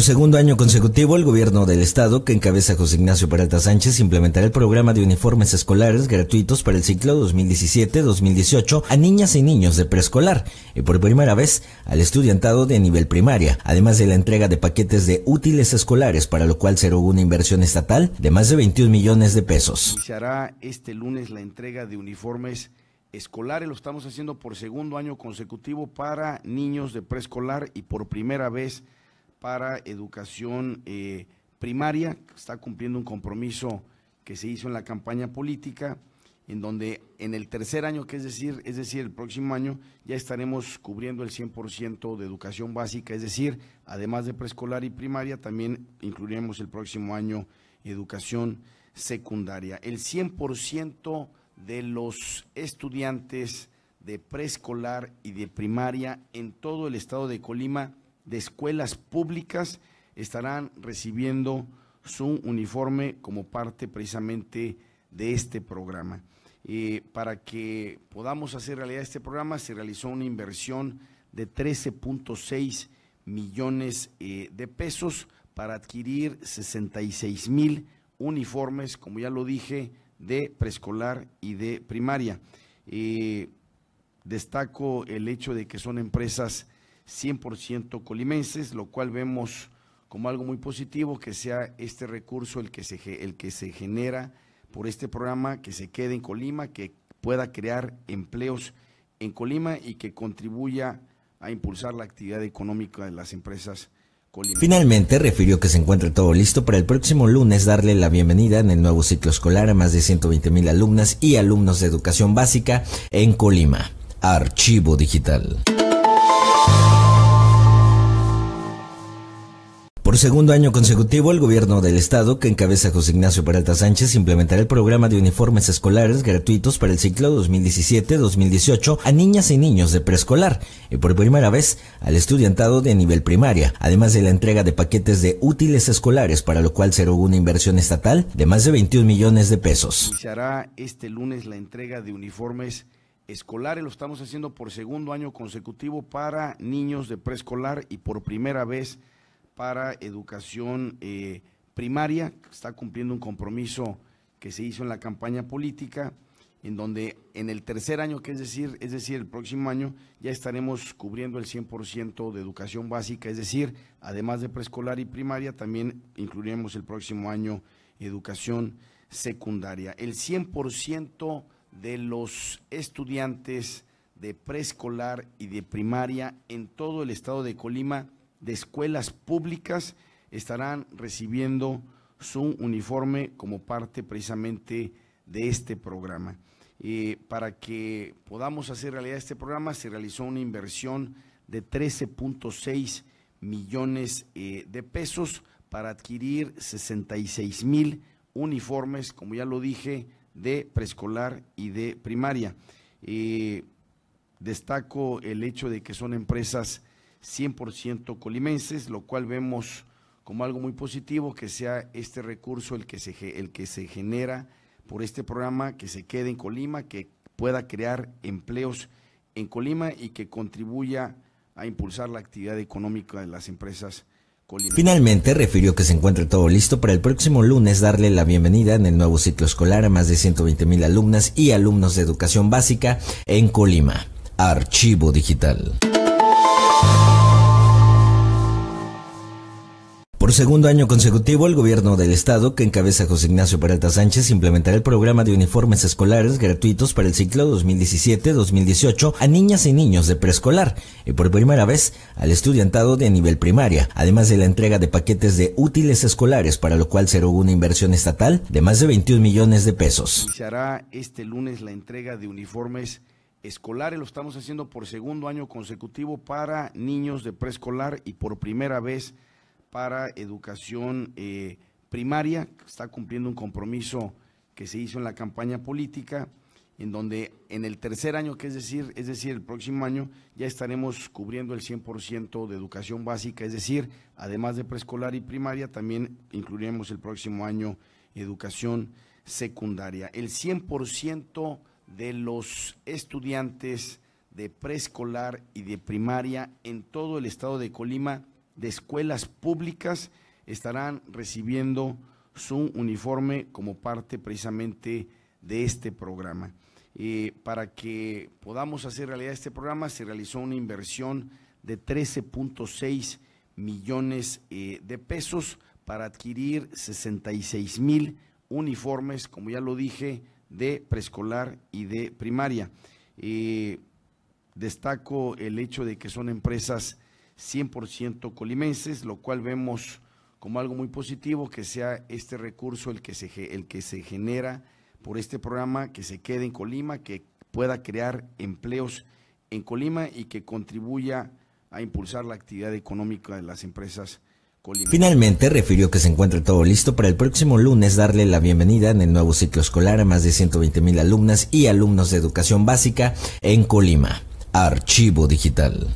Por segundo año consecutivo, el gobierno del estado, que encabeza José Ignacio Peralta Sánchez, implementará el programa de uniformes escolares gratuitos para el ciclo 2017-2018 a niñas y niños de preescolar y por primera vez al estudiantado de nivel primaria, además de la entrega de paquetes de útiles escolares, para lo cual será una inversión estatal de más de 21 millones de pesos. hará este lunes la entrega de uniformes escolares, lo estamos haciendo por segundo año consecutivo para niños de preescolar y por primera vez para educación eh, primaria, está cumpliendo un compromiso que se hizo en la campaña política, en donde en el tercer año, que es decir, es decir, el próximo año, ya estaremos cubriendo el 100% de educación básica, es decir, además de preescolar y primaria, también incluiremos el próximo año educación secundaria. El 100% de los estudiantes de preescolar y de primaria en todo el estado de Colima de escuelas públicas estarán recibiendo su uniforme como parte precisamente de este programa. Eh, para que podamos hacer realidad este programa se realizó una inversión de 13.6 millones eh, de pesos para adquirir 66 mil uniformes, como ya lo dije, de preescolar y de primaria. Eh, destaco el hecho de que son empresas 100% colimenses, lo cual vemos como algo muy positivo que sea este recurso el que se, el que se genera por este programa, que se quede en Colima, que pueda crear empleos en Colima y que contribuya a impulsar la actividad económica de las empresas. Finalmente refirió que se encuentra todo listo para el próximo lunes darle la bienvenida en el nuevo ciclo escolar a más de 120 mil alumnas y alumnos de educación básica en Colima. Archivo Digital. segundo año consecutivo, el gobierno del estado, que encabeza José Ignacio Peralta Sánchez, implementará el programa de uniformes escolares gratuitos para el ciclo 2017-2018 a niñas y niños de preescolar y por primera vez al estudiantado de nivel primaria, además de la entrega de paquetes de útiles escolares, para lo cual será una inversión estatal de más de 21 millones de pesos. este lunes la entrega de uniformes escolares, lo estamos haciendo por segundo año consecutivo para niños de preescolar y por primera vez para educación eh, primaria, está cumpliendo un compromiso que se hizo en la campaña política, en donde en el tercer año, que es decir, es decir, el próximo año, ya estaremos cubriendo el 100% de educación básica, es decir, además de preescolar y primaria, también incluiremos el próximo año educación secundaria. El 100% de los estudiantes de preescolar y de primaria en todo el estado de Colima de escuelas públicas estarán recibiendo su uniforme como parte precisamente de este programa. Eh, para que podamos hacer realidad este programa se realizó una inversión de 13.6 millones eh, de pesos para adquirir 66 mil uniformes, como ya lo dije, de preescolar y de primaria. Eh, destaco el hecho de que son empresas 100% colimenses, lo cual vemos como algo muy positivo que sea este recurso el que se, el que se genera por este programa, que se quede en Colima, que pueda crear empleos en Colima y que contribuya a impulsar la actividad económica de las empresas colimenses. Finalmente, refirió que se encuentra todo listo para el próximo lunes darle la bienvenida en el nuevo ciclo escolar a más de 120 mil alumnas y alumnos de educación básica en Colima. Archivo Digital. Por segundo año consecutivo, el gobierno del estado, que encabeza José Ignacio Peralta Sánchez, implementará el programa de uniformes escolares gratuitos para el ciclo 2017-2018 a niñas y niños de preescolar y por primera vez al estudiantado de nivel primaria, además de la entrega de paquetes de útiles escolares, para lo cual será una inversión estatal de más de 21 millones de pesos. Iniciará este lunes la entrega de uniformes escolares, lo estamos haciendo por segundo año consecutivo para niños de preescolar y por primera vez para educación eh, primaria, está cumpliendo un compromiso que se hizo en la campaña política, en donde en el tercer año, que es decir, es decir, el próximo año, ya estaremos cubriendo el 100% de educación básica, es decir, además de preescolar y primaria, también incluiremos el próximo año educación secundaria. El 100% de los estudiantes de preescolar y de primaria en todo el estado de Colima de escuelas públicas estarán recibiendo su uniforme como parte precisamente de este programa. Eh, para que podamos hacer realidad este programa se realizó una inversión de 13.6 millones eh, de pesos para adquirir 66 mil uniformes, como ya lo dije, de preescolar y de primaria. Eh, destaco el hecho de que son empresas 100% colimenses, lo cual vemos como algo muy positivo que sea este recurso el que se, el que se genera por este programa, que se quede en Colima, que pueda crear empleos en Colima y que contribuya a impulsar la actividad económica de las empresas. Finalmente, refirió que se encuentra todo listo para el próximo lunes darle la bienvenida en el nuevo ciclo escolar a más de 120 mil alumnas y alumnos de educación básica en Colima. Archivo Digital.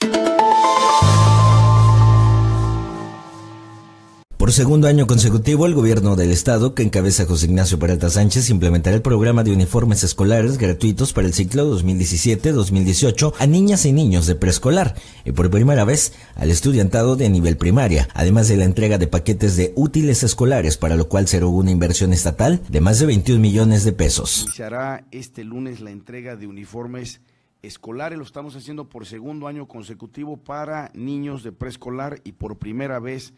Por segundo año consecutivo, el gobierno del estado, que encabeza José Ignacio Peralta Sánchez, implementará el programa de uniformes escolares gratuitos para el ciclo 2017-2018 a niñas y niños de preescolar y por primera vez al estudiantado de nivel primaria, además de la entrega de paquetes de útiles escolares, para lo cual será una inversión estatal de más de 21 millones de pesos. Se este lunes la entrega de uniformes escolares, lo estamos haciendo por segundo año consecutivo para niños de preescolar y por primera vez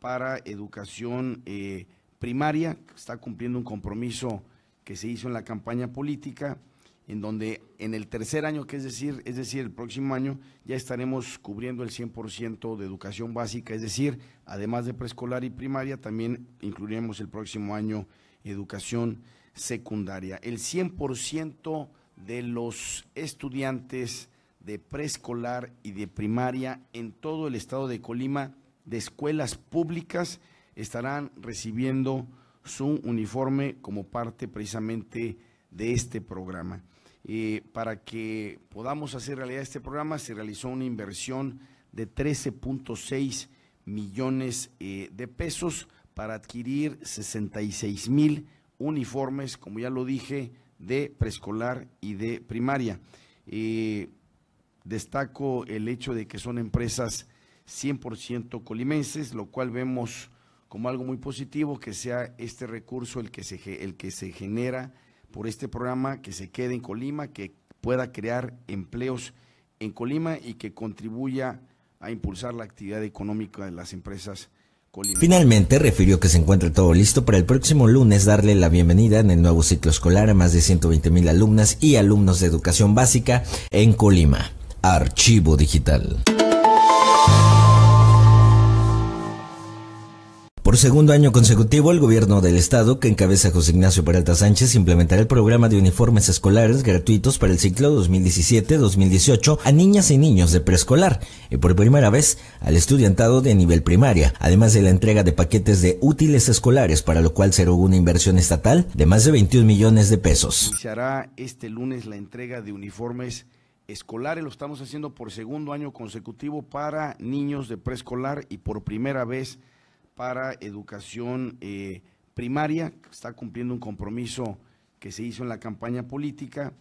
para educación eh, primaria, está cumpliendo un compromiso que se hizo en la campaña política, en donde en el tercer año, que es decir, es decir, el próximo año, ya estaremos cubriendo el 100% de educación básica, es decir, además de preescolar y primaria, también incluiremos el próximo año educación secundaria. El 100% de los estudiantes de preescolar y de primaria en todo el estado de Colima de escuelas públicas estarán recibiendo su uniforme como parte precisamente de este programa. Eh, para que podamos hacer realidad este programa se realizó una inversión de 13.6 millones eh, de pesos para adquirir 66 mil uniformes, como ya lo dije, de preescolar y de primaria. Eh, destaco el hecho de que son empresas 100% colimenses, lo cual vemos como algo muy positivo que sea este recurso el que se, el que se genera por este programa, que se quede en Colima, que pueda crear empleos en Colima y que contribuya a impulsar la actividad económica de las empresas Finalmente, refirió que se encuentra todo listo para el próximo lunes darle la bienvenida en el nuevo ciclo escolar a más de 120 mil alumnas y alumnos de educación básica en Colima. Archivo Digital. Por segundo año consecutivo, el gobierno del estado, que encabeza José Ignacio Peralta Sánchez, implementará el programa de uniformes escolares gratuitos para el ciclo 2017-2018 a niñas y niños de preescolar y por primera vez al estudiantado de nivel primaria, además de la entrega de paquetes de útiles escolares, para lo cual será una inversión estatal de más de 21 millones de pesos. Iniciará este lunes la entrega de uniformes escolares, lo estamos haciendo por segundo año consecutivo para niños de preescolar y por primera vez para educación eh, primaria, está cumpliendo un compromiso que se hizo en la campaña política,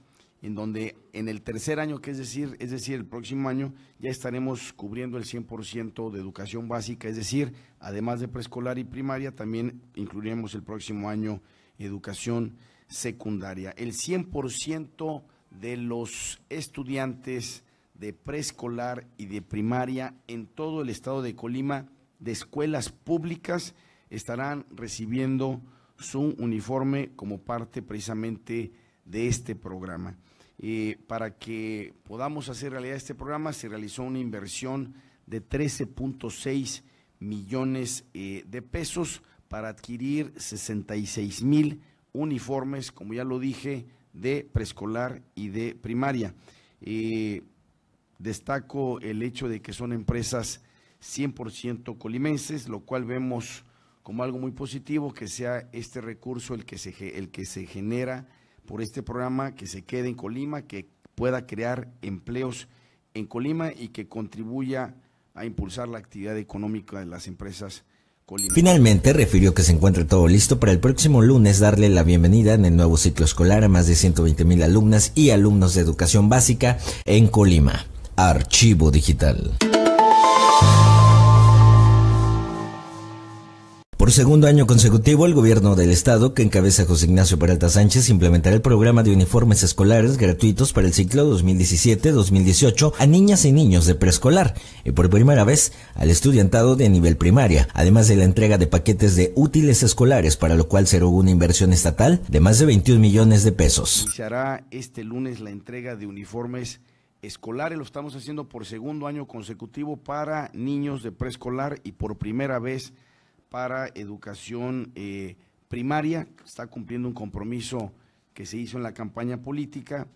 en donde en el tercer año, que es decir, es decir, el próximo año, ya estaremos cubriendo el 100% de educación básica, es decir, además de preescolar y primaria, también incluiremos el próximo año educación secundaria. El 100% de los estudiantes de preescolar y de primaria en todo el estado de Colima de escuelas públicas estarán recibiendo su uniforme como parte precisamente de este programa. Eh, para que podamos hacer realidad este programa se realizó una inversión de 13.6 millones eh, de pesos para adquirir 66 mil uniformes, como ya lo dije, de preescolar y de primaria. Eh, destaco el hecho de que son empresas 100% colimenses, lo cual vemos como algo muy positivo que sea este recurso el que se, el que se genera por este programa, que se quede en Colima, que pueda crear empleos en Colima y que contribuya a impulsar la actividad económica de las empresas colimenses. Finalmente, refirió que se encuentra todo listo para el próximo lunes darle la bienvenida en el nuevo ciclo escolar a más de 120 mil alumnas y alumnos de educación básica en Colima. Archivo Digital. Por segundo año consecutivo, el gobierno del estado, que encabeza José Ignacio Peralta Sánchez, implementará el programa de uniformes escolares gratuitos para el ciclo 2017-2018 a niñas y niños de preescolar y por primera vez al estudiantado de nivel primaria, además de la entrega de paquetes de útiles escolares, para lo cual será una inversión estatal de más de 21 millones de pesos. Iniciará este lunes la entrega de uniformes escolares, lo estamos haciendo por segundo año consecutivo para niños de preescolar y por primera vez para educación eh, primaria, está cumpliendo un compromiso que se hizo en la campaña política,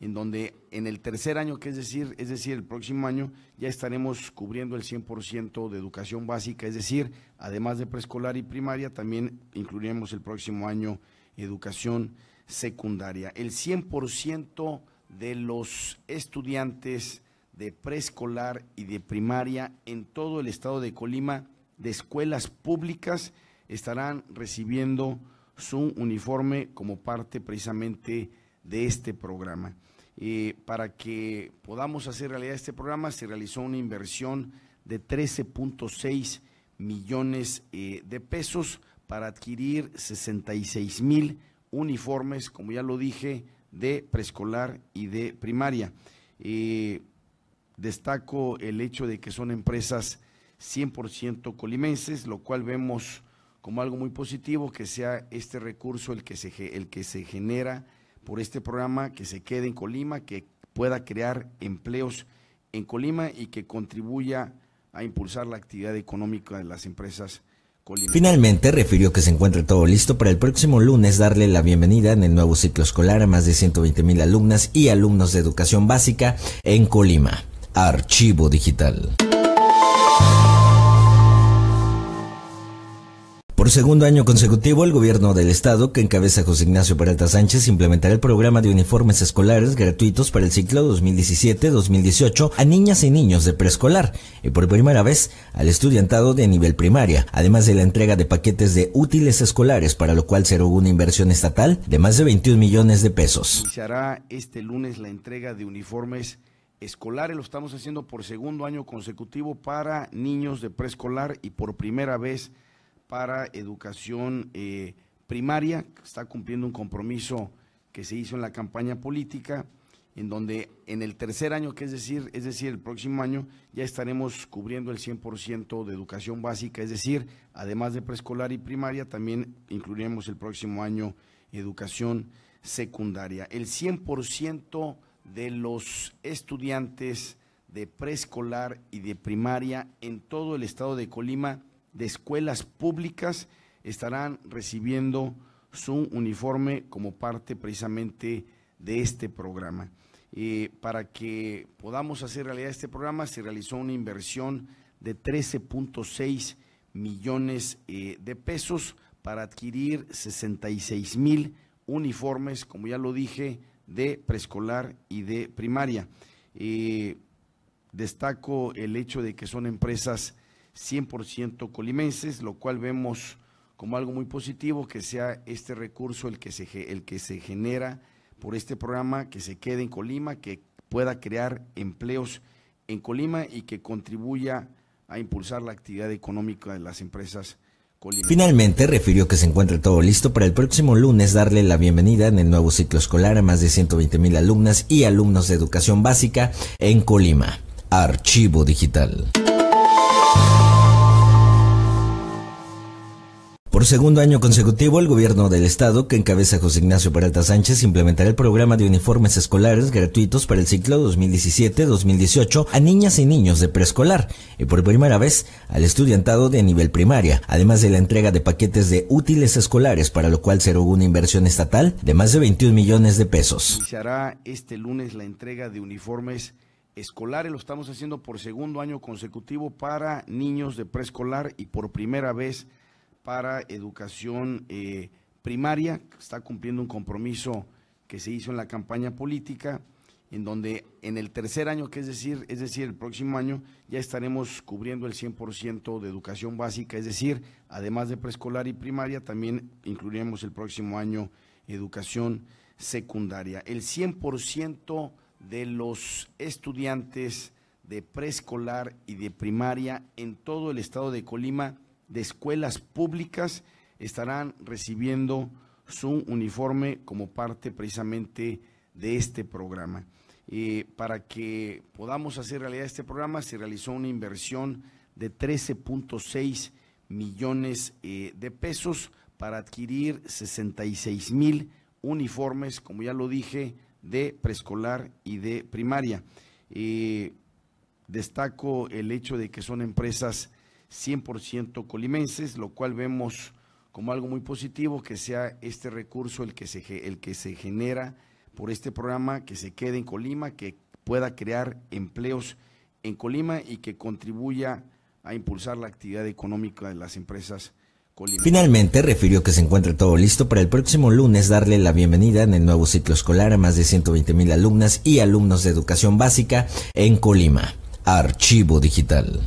en donde en el tercer año, que es decir, es decir, el próximo año, ya estaremos cubriendo el 100% de educación básica, es decir, además de preescolar y primaria, también incluiremos el próximo año educación secundaria. El 100% de los estudiantes de preescolar y de primaria en todo el estado de Colima de escuelas públicas estarán recibiendo su uniforme como parte precisamente de este programa. Eh, para que podamos hacer realidad este programa se realizó una inversión de 13.6 millones eh, de pesos para adquirir 66 mil uniformes, como ya lo dije, de preescolar y de primaria. Eh, destaco el hecho de que son empresas 100% colimenses, lo cual vemos como algo muy positivo que sea este recurso el que se, el que se genera por este programa, que se quede en Colima, que pueda crear empleos en Colima y que contribuya a impulsar la actividad económica de las empresas Finalmente, refirió que se encuentra todo listo para el próximo lunes darle la bienvenida en el nuevo ciclo escolar a más de 120 mil alumnas y alumnos de educación básica en Colima. Archivo Digital. segundo año consecutivo, el gobierno del estado, que encabeza José Ignacio Peralta Sánchez, implementará el programa de uniformes escolares gratuitos para el ciclo 2017-2018 a niñas y niños de preescolar y eh, por primera vez al estudiantado de nivel primaria, además de la entrega de paquetes de útiles escolares, para lo cual será una inversión estatal de más de 21 millones de pesos. Iniciará este lunes la entrega de uniformes escolares, lo estamos haciendo por segundo año consecutivo para niños de preescolar y por primera vez para educación eh, primaria, está cumpliendo un compromiso que se hizo en la campaña política, en donde en el tercer año, que es decir, es decir, el próximo año, ya estaremos cubriendo el 100% de educación básica, es decir, además de preescolar y primaria, también incluiremos el próximo año educación secundaria. El 100% de los estudiantes de preescolar y de primaria en todo el estado de Colima de escuelas públicas estarán recibiendo su uniforme como parte precisamente de este programa. Eh, para que podamos hacer realidad este programa se realizó una inversión de 13.6 millones eh, de pesos para adquirir 66 mil uniformes, como ya lo dije, de preescolar y de primaria. Eh, destaco el hecho de que son empresas 100% colimenses, lo cual vemos como algo muy positivo que sea este recurso el que se, el que se genera por este programa, que se quede en Colima, que pueda crear empleos en Colima y que contribuya a impulsar la actividad económica de las empresas Finalmente, refirió que se encuentra todo listo para el próximo lunes darle la bienvenida en el nuevo ciclo escolar a más de 120 mil alumnas y alumnos de educación básica en Colima. Archivo Digital. Por segundo año consecutivo, el gobierno del estado, que encabeza José Ignacio Peralta Sánchez, implementará el programa de uniformes escolares gratuitos para el ciclo 2017-2018 a niñas y niños de preescolar y por primera vez al estudiantado de nivel primaria, además de la entrega de paquetes de útiles escolares, para lo cual será una inversión estatal de más de 21 millones de pesos. Iniciará este lunes la entrega de uniformes escolares, lo estamos haciendo por segundo año consecutivo para niños de preescolar y por primera vez para educación eh, primaria, está cumpliendo un compromiso que se hizo en la campaña política, en donde en el tercer año, que es decir, es decir, el próximo año, ya estaremos cubriendo el 100% de educación básica, es decir, además de preescolar y primaria, también incluiremos el próximo año educación secundaria. El 100% de los estudiantes de preescolar y de primaria en todo el estado de Colima de escuelas públicas estarán recibiendo su uniforme como parte precisamente de este programa. Eh, para que podamos hacer realidad este programa se realizó una inversión de 13.6 millones eh, de pesos para adquirir 66 mil uniformes, como ya lo dije, de preescolar y de primaria. Eh, destaco el hecho de que son empresas 100% colimenses, lo cual vemos como algo muy positivo que sea este recurso el que se, el que se genera por este programa, que se quede en Colima, que pueda crear empleos en Colima y que contribuya a impulsar la actividad económica de las empresas Finalmente, refirió que se encuentra todo listo para el próximo lunes darle la bienvenida en el nuevo ciclo escolar a más de 120 mil alumnas y alumnos de educación básica en Colima. Archivo Digital.